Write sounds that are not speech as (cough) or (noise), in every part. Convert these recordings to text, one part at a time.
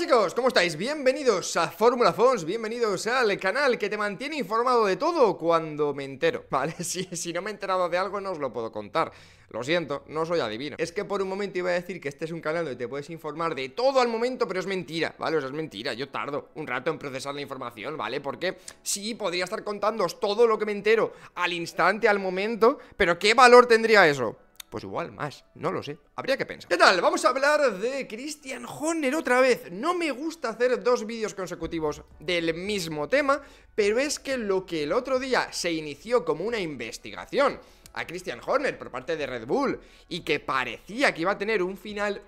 chicos, ¿cómo estáis? Bienvenidos a Fórmula Fons, bienvenidos al canal que te mantiene informado de todo cuando me entero, (laughs) ¿vale? Si, no me he enterado de algo no os lo puedo contar, lo siento, no soy adivino. Es que por un momento iba a decir que este es un canal donde te puedes informar de todo al momento, pero es mentira, ¿vale? O es mentira, yo tardo un rato en procesar la información, ¿vale? Porque sí, podría estar contándoos todo lo que me entero al instante, al momento, pero ¿qué valor tendría eso? Pues igual más, no lo sé, habría que pensar ¿Qué tal? Vamos a hablar de Christian Horner otra vez No me gusta hacer dos vídeos consecutivos del mismo tema Pero es que lo que el otro día se inició como una investigación a Christian Horner por parte de Red Bull y que parecía que iba a tener un final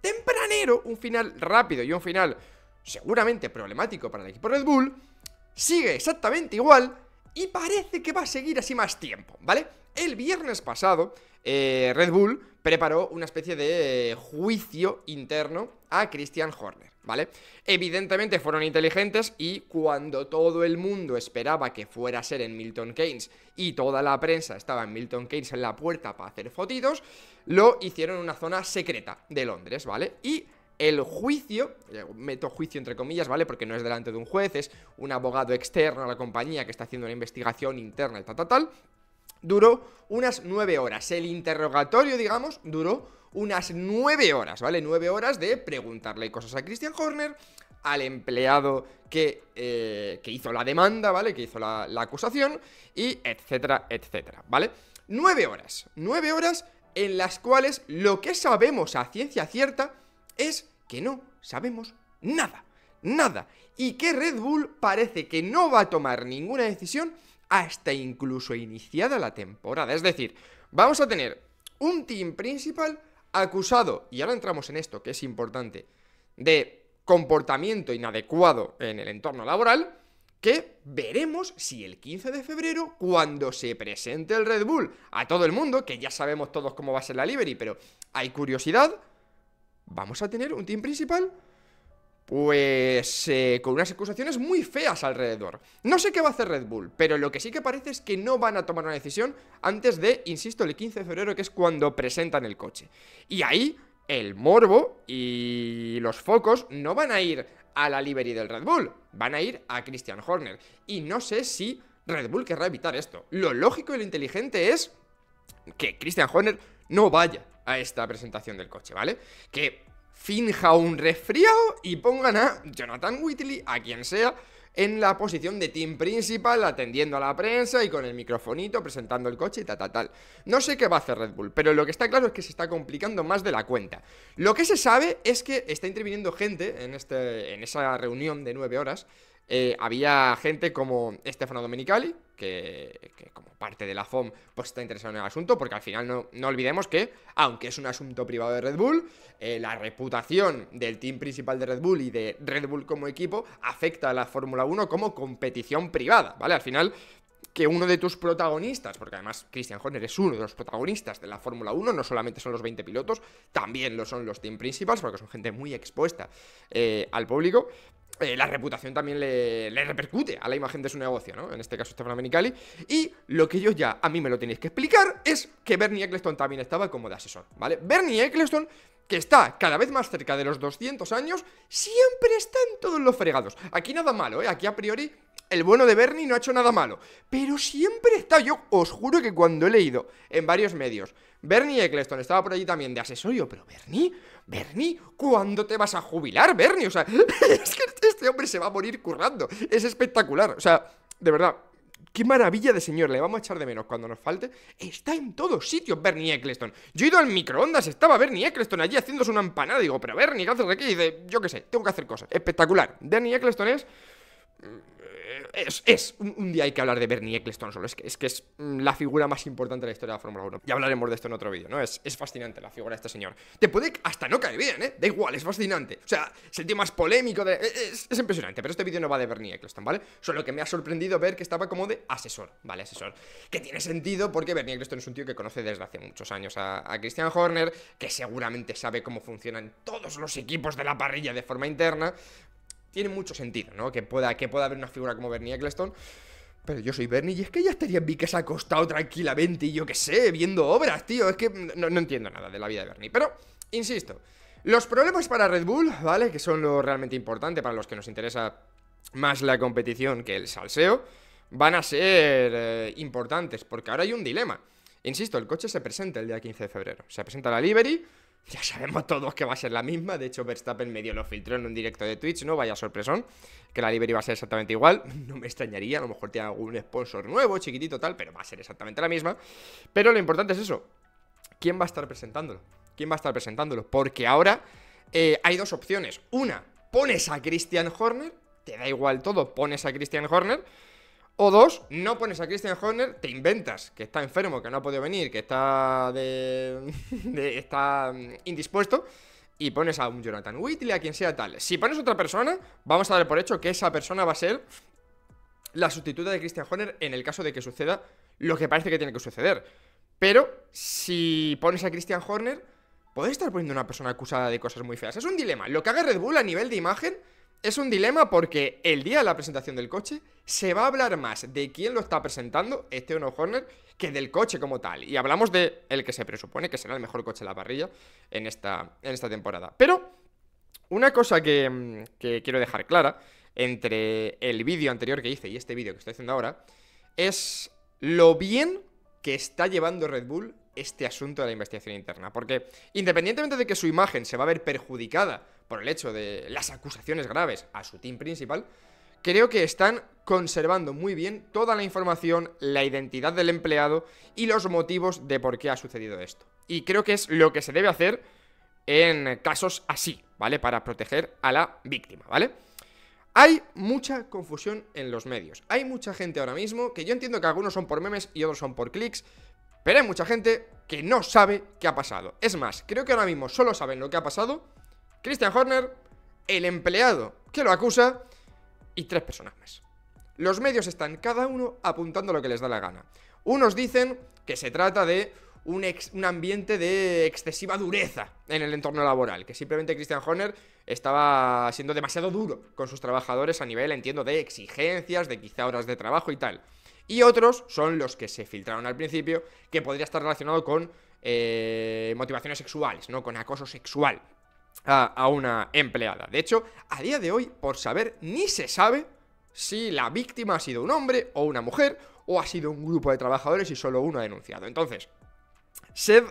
tempranero, un final rápido y un final seguramente problemático para el equipo Red Bull, sigue exactamente igual y parece que va a seguir así más tiempo, ¿vale? El viernes pasado, eh, Red Bull preparó una especie de juicio interno a Christian Horner, ¿vale? Evidentemente fueron inteligentes y cuando todo el mundo esperaba que fuera a ser en Milton Keynes y toda la prensa estaba en Milton Keynes en la puerta para hacer fotitos, lo hicieron en una zona secreta de Londres, ¿vale? Y el juicio, eh, meto juicio entre comillas, ¿vale? Porque no es delante de un juez, es un abogado externo a la compañía que está haciendo una investigación interna y tal, tal, tal. Duró unas nueve horas. El interrogatorio, digamos, duró unas nueve horas, ¿vale? Nueve horas de preguntarle cosas a Christian Horner, al empleado que, eh, que hizo la demanda, ¿vale? Que hizo la, la acusación, y etcétera, etcétera, ¿vale? Nueve horas. Nueve horas en las cuales lo que sabemos a ciencia cierta es que no sabemos nada, nada. Y que Red Bull parece que no va a tomar ninguna decisión hasta incluso iniciada la temporada. Es decir, vamos a tener un team principal acusado, y ahora entramos en esto que es importante, de comportamiento inadecuado en el entorno laboral, que veremos si el 15 de febrero, cuando se presente el Red Bull a todo el mundo, que ya sabemos todos cómo va a ser la Liberty, pero hay curiosidad, vamos a tener un team principal pues eh, con unas acusaciones muy feas alrededor. No sé qué va a hacer Red Bull, pero lo que sí que parece es que no van a tomar una decisión antes de, insisto, el 15 de febrero, que es cuando presentan el coche. Y ahí el morbo y los focos no van a ir a la livery del Red Bull, van a ir a Christian Horner. Y no sé si Red Bull querrá evitar esto. Lo lógico y lo inteligente es que Christian Horner no vaya a esta presentación del coche, ¿vale? Que finja un resfriado y pongan a Jonathan Whitley, a quien sea, en la posición de team principal, atendiendo a la prensa y con el microfonito, presentando el coche y tal, tal, tal. No sé qué va a hacer Red Bull, pero lo que está claro es que se está complicando más de la cuenta. Lo que se sabe es que está interviniendo gente en, este, en esa reunión de nueve horas eh, había gente como Stefano Domenicali, que, como parte de la FOM pues está interesado en el asunto, porque al final no, no olvidemos que, aunque es un asunto privado de Red Bull, eh, la reputación del team principal de Red Bull y de Red Bull como equipo afecta a la Fórmula 1 como competición privada, ¿vale? Al final que uno de tus protagonistas, porque además Christian Horner es uno de los protagonistas de la Fórmula 1, no solamente son los 20 pilotos, también lo son los team principals, porque son gente muy expuesta eh, al público, eh, la reputación también le, repercute a la imagen de su negocio, ¿no? En este caso Stefano Menicali. Y lo que yo ya a mí me lo tenéis que explicar es que Bernie Eccleston también estaba como de asesor, ¿vale? Bernie Eccleston, que está cada vez más cerca de los 200 años, siempre está en todos los fregados. Aquí nada malo, ¿eh? Aquí a priori el bueno de Bernie no ha hecho nada malo. Pero siempre está, yo os juro que cuando he leído en varios medios, Bernie Eccleston estaba por allí también de asesorio, pero Bernie, Bernie, ¿cuándo te vas a jubilar, Bernie? O sea, (laughs) es que este hombre se va a morir currando. Es espectacular. O sea, de verdad, qué maravilla de señor, le vamos a echar de menos cuando nos falte. Está en todos sitios Bernie Eccleston. Yo he ido al microondas, estaba Bernie Eccleston allí haciéndose una empanada. Digo, pero Bernie, ¿qué haces aquí? Y dice, yo qué sé, tengo que hacer cosas. Espectacular. Bernie Eccleston es es, es un, día hay que hablar de Bernie Ecclestone solo, es que, es que es mm, la figura más importante de la historia de la Fórmula 1. Ya hablaremos de esto en otro vídeo, ¿no? Es, fascinante la figura de este señor. Te puede hasta no cae bien, ¿eh? Da igual, es fascinante. O sea, es el tío más polémico de... E, es, impresionante, pero este vídeo no va de Bernie Ecclestone, ¿vale? Solo que me ha sorprendido ver que estaba como de asesor, ¿vale? Asesor. Que tiene sentido porque Bernie Ecclestone es un tío que conoce desde hace muchos años a, a Christian Horner, que seguramente sabe cómo funcionan todos los equipos de la parrilla de forma interna, tiene mucho sentido, ¿no? Que pueda, que pueda haber una figura como Bernie Eccleston. Pero yo soy Bernie y es que ya estaría en mi acostado tranquilamente y yo qué sé, viendo obras, tío. Es que no, entiendo nada de la vida de Bernie. Pero, insisto, los problemas para Red Bull, ¿vale? Que son lo realmente importante para los que nos interesa más la competición que el salseo, van a ser eh, importantes porque ahora hay un dilema. Insisto, el coche se presenta el día 15 de febrero. Se presenta la Liberty, ya sabemos todos que va a ser la misma. De hecho, Verstappen medio lo filtró en un directo de Twitch, ¿no? Vaya sorpresón. Que la Liberty va a ser exactamente igual. No me extrañaría. A lo mejor tiene algún sponsor nuevo, chiquitito, tal. Pero va a ser exactamente la misma. Pero lo importante es eso. ¿Quién va a estar presentándolo? ¿Quién va a estar presentándolo? Porque ahora eh, hay dos opciones. Una, pones a Christian Horner. Te da igual todo, pones a Christian Horner o dos, no pones a Christian Horner, te inventas que está enfermo, que no ha podido venir, que está de, (laughs) está mm, indispuesto y pones a un Jonathan Whitley, a quien sea tal. Si pones otra persona, vamos a dar por hecho que esa persona va a ser la sustituta de Christian Horner en el caso de que suceda lo que parece que tiene que suceder. Pero si pones a Christian Horner, podés estar poniendo a una persona acusada de cosas muy feas. Es un dilema. Lo que haga Red Bull a nivel de imagen es un dilema porque el día de la presentación del coche se va a hablar más de quién lo está presentando, este Uno Horner, que del coche como tal. Y hablamos de el que se presupone que será el mejor coche de la parrilla en esta, en esta temporada. Pero una cosa que, que quiero dejar clara entre el vídeo anterior que hice y este vídeo que estoy haciendo ahora es lo bien que está llevando Red Bull este asunto de la investigación interna. Porque independientemente de que su imagen se va a ver perjudicada por el hecho de las acusaciones graves a su team principal, creo que están conservando muy bien toda la información, la identidad del empleado y los motivos de por qué ha sucedido esto. Y creo que es lo que se debe hacer en casos así, ¿vale? Para proteger a la víctima, ¿vale? Hay mucha confusión en los medios. Hay mucha gente ahora mismo que yo entiendo que algunos son por memes y otros son por clics, pero hay mucha gente que no sabe qué ha pasado. Es más, creo que ahora mismo solo saben lo que ha pasado Christian Horner, el empleado que lo acusa y tres personas más. Los medios están cada uno apuntando lo que les da la gana. Unos dicen que se trata de un, ambiente de excesiva dureza en el entorno laboral, que simplemente Christian Horner estaba siendo demasiado duro con sus trabajadores a nivel, entiendo, de exigencias, de quizá horas de trabajo y tal. Y otros son los que se filtraron al principio, que podría estar relacionado con eh, motivaciones sexuales, ¿no? Con acoso sexual, a, una empleada. De hecho, a día de hoy, por saber, ni se sabe si la víctima ha sido un hombre o una mujer o ha sido un grupo de trabajadores y solo uno ha denunciado. Entonces, sed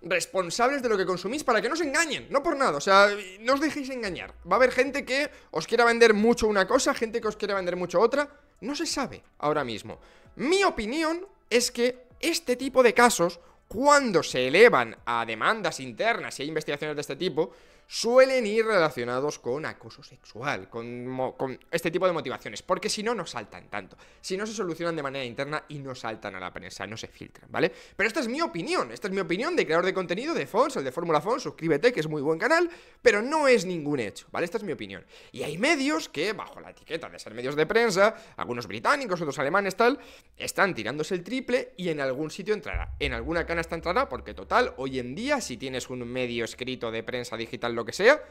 responsables de lo que consumís para que no os engañen, no por nada, o sea, no os dejéis engañar. Va a haber gente que os quiera vender mucho una cosa, gente que os quiera vender mucho otra, no se sabe ahora mismo. Mi opinión es que este tipo de casos cuando se elevan a demandas internas y investigaciones de este tipo, suelen ir relacionados con acoso sexual, con, este tipo de motivaciones, porque si no, no saltan tanto. Si no, se solucionan de manera interna y no saltan a la prensa, no se filtran, ¿vale? Pero esta es mi opinión, esta es mi opinión de creador de contenido de Fons, el de Fórmula Fons, suscríbete, que es muy buen canal, pero no es ningún hecho, ¿vale? Esta es mi opinión. Y hay medios que, bajo la etiqueta de ser medios de prensa, algunos británicos, otros alemanes, tal, están tirándose el triple y en algún sitio entrará, en alguna canasta entrará, porque total, hoy en día, si tienes un medio escrito de prensa digital, lo que sea,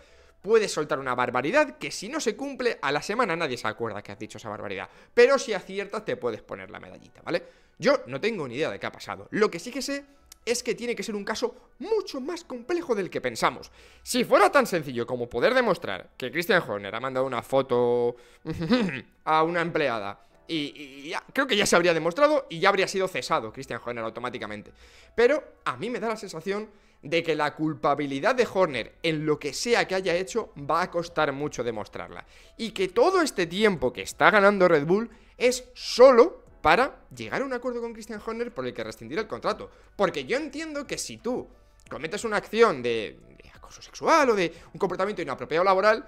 puedes soltar una barbaridad que si no se cumple, a la semana nadie se acuerda que has dicho esa barbaridad. Pero si aciertas, te puedes poner la medallita, ¿vale? Yo no tengo ni idea de qué ha pasado. Lo que sí que sé es que tiene que ser un caso mucho más complejo del que pensamos. Si fuera tan sencillo como poder demostrar que Christian Horner ha mandado una foto (laughs) a una empleada y, creo que ya se habría demostrado y ya habría sido cesado Christian Horner automáticamente. Pero a mí me da la sensación de que la culpabilidad de Horner en lo que sea que haya hecho va a costar mucho demostrarla. Y que todo este tiempo que está ganando Red Bull es solo para llegar a un acuerdo con Christian Horner por el que rescindir el contrato. Porque yo entiendo que si tú cometes una acción de, acoso sexual o de un comportamiento inapropiado laboral,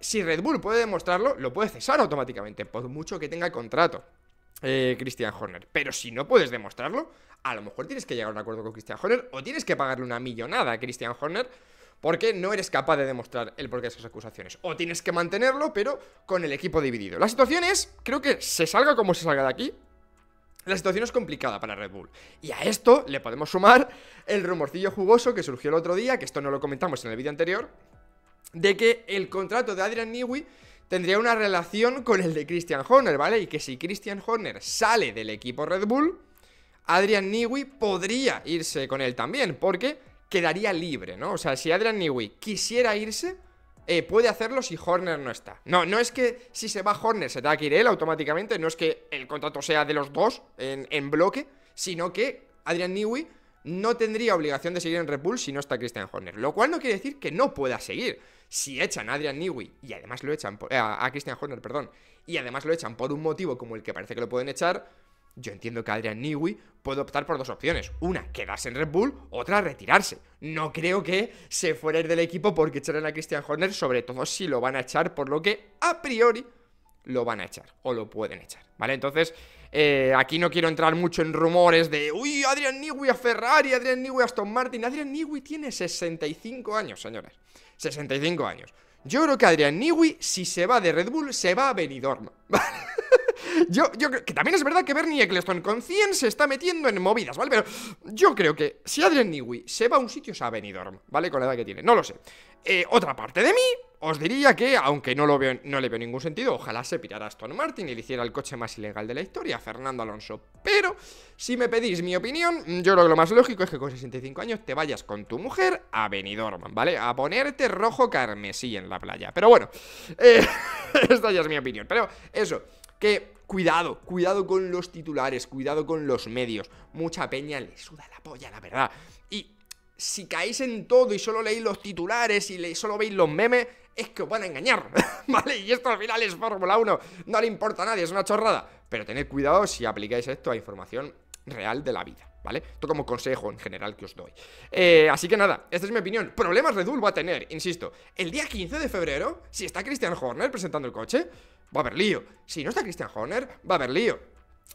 si Red Bull puede demostrarlo, lo puede cesar automáticamente, por mucho que tenga contrato eh, Christian Horner. Pero si no puedes demostrarlo, a lo mejor tienes que llegar a un acuerdo con Christian Horner o tienes que pagarle una millonada a Christian Horner porque no eres capaz de demostrar el porqué de esas acusaciones. O tienes que mantenerlo, pero con el equipo dividido. La situación es, creo que se salga como se salga de aquí, la situación es complicada para Red Bull. Y a esto le podemos sumar el rumorcillo jugoso que surgió el otro día, que esto no lo comentamos en el vídeo anterior, de que el contrato de Adrian Newey tendría una relación con el de Christian Horner, ¿vale? Y que si Christian Horner sale del equipo Red Bull, Adrian Newey podría irse con él también, porque quedaría libre, ¿no? O sea, si Adrian Newey quisiera irse, eh, puede hacerlo si Horner no está. No, no es que si se va Horner se tenga que ir él automáticamente, no es que el contrato sea de los dos en, en bloque, sino que Adrian Newey no tendría obligación de seguir en Red Bull si no está Christian Horner, lo cual no quiere decir que no pueda seguir si echan a Adrian Newey y además lo echan eh, a Christian Horner, perdón, y además lo echan por un motivo como el que parece que lo pueden echar, yo entiendo que Adrian Newey puede optar por dos opciones. Una, quedarse en Red Bull, otra, retirarse. No creo que se fuera del equipo porque echaran a Christian Horner, sobre todo si lo van a echar, por lo que a priori lo van a echar o lo pueden echar. ¿Vale? Entonces, eh, aquí no quiero entrar mucho en rumores de, uy, Adrian Newey a Ferrari, Adrian Newey a Aston Martin. Adrian Newey tiene 65 años, señores. 65 años. Yo creo que Adrian Newey, si se va de Red Bull, se va a Benidorm. (laughs) yo, yo creo que también es verdad que Bernie Eccleston con 100 se está metiendo en movidas, ¿vale? Pero yo creo que si Adrian Newey se va a un sitio, se a Benidorm, ¿vale? Con la edad que tiene, no lo sé. Eh, otra parte de mí, os diría que, aunque no, lo veo, no le veo ningún sentido, ojalá se pirara Aston Martin y le hiciera el coche más ilegal de la historia, Fernando Alonso. Pero, si me pedís mi opinión, yo creo que lo más lógico es que con 65 años te vayas con tu mujer a Benidorm, ¿vale? A ponerte rojo carmesí en la playa. Pero bueno, eh, (laughs) esta ya es mi opinión. Pero eso, que cuidado, cuidado con los titulares, cuidado con los medios. Mucha peña le suda la polla, la verdad. Y si caéis en todo y solo leéis los titulares y solo veis los memes, es que os van a engañar, (laughs) ¿vale? Y esto al final es Fórmula 1, no le importa a nadie, es una chorrada. Pero tened cuidado si aplicáis esto a información real de la vida, ¿vale? Esto como consejo en general que os doy. Eh, así que nada, esta es mi opinión. Problemas Red Bull va a tener, insisto. El día 15 de febrero, si está Christian Horner presentando el coche, va a haber lío. Si no está Christian Horner, va a haber lío.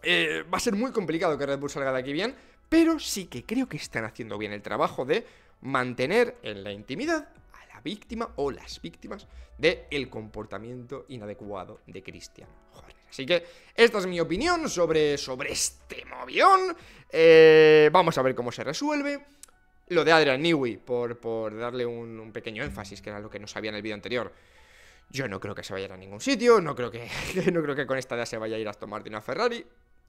Eh, va a ser muy complicado que Red Bull salga de aquí bien, pero sí que creo que están haciendo bien el trabajo de mantener en la intimidad a la víctima o las víctimas del el comportamiento inadecuado de Christian Horner. Así que esta es mi opinión sobre, sobre este movión. Eh, vamos a ver cómo se resuelve. Lo de Adrian Newey, por, por darle un, un pequeño énfasis, que era lo que no sabía en el vídeo anterior. Yo no creo que se vaya a ningún sitio, no creo que, (laughs) no creo que con esta idea se vaya a ir a Aston Martin a Ferrari.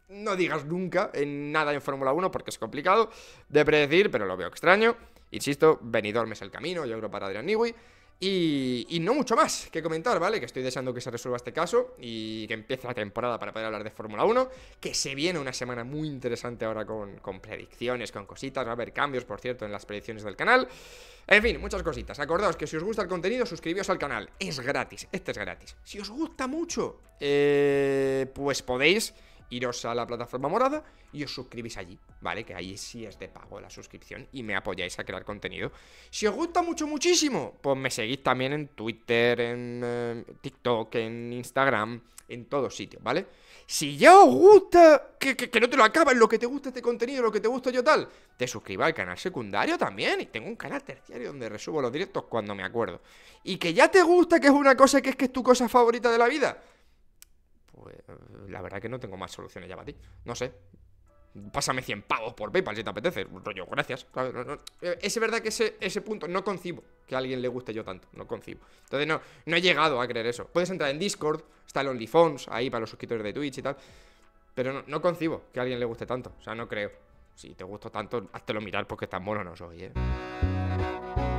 No digas nunca en nada en Fórmula 1 porque es complicado de predecir, pero lo veo extraño. Insisto, venidormes el camino, yo creo, para Adrian Newey. Y, no mucho más que comentar, ¿vale? Que estoy deseando que se resuelva este caso y que empiece la temporada para poder hablar de Fórmula 1, que se viene una semana muy interesante ahora con, con predicciones, con cositas, va a haber cambios, por cierto, en las predicciones del canal. En fin, muchas cositas. Acordaos que si os gusta el contenido, suscribíos al canal. Es gratis, este es gratis. Si os gusta mucho, eh, pues podéis iros a la plataforma morada y os suscribís allí, ¿vale? Que ahí sí es de pago la suscripción y me apoyáis a crear contenido. Si os gusta mucho, muchísimo, pues me seguís también en Twitter, en eh, TikTok, en Instagram, en todos sitios, ¿vale? Si ya os gusta que, que, no te lo acabas, lo que te gusta este contenido, lo que te gusta yo tal, te suscriba al canal secundario también. Y tengo un canal terciario donde resubo los directos cuando me acuerdo. Y que ya te gusta, que es una cosa que es que es tu cosa favorita de la vida. Pues la verdad que no tengo más soluciones ya para ti. No sé, pásame 100 pavos por PayPal si te apetece. Rollo, gracias. Eh, es verdad que ese, ese punto no concibo que a alguien le guste yo tanto. No concibo. Entonces, no, no he llegado a creer eso. Puedes entrar en Discord, está el OnlyFans ahí para los suscriptores de Twitch y tal. Pero no, concibo que a alguien le guste tanto. O sea, no creo. Si te gustó tanto, háztelo mirar porque tan mono no soy, eh.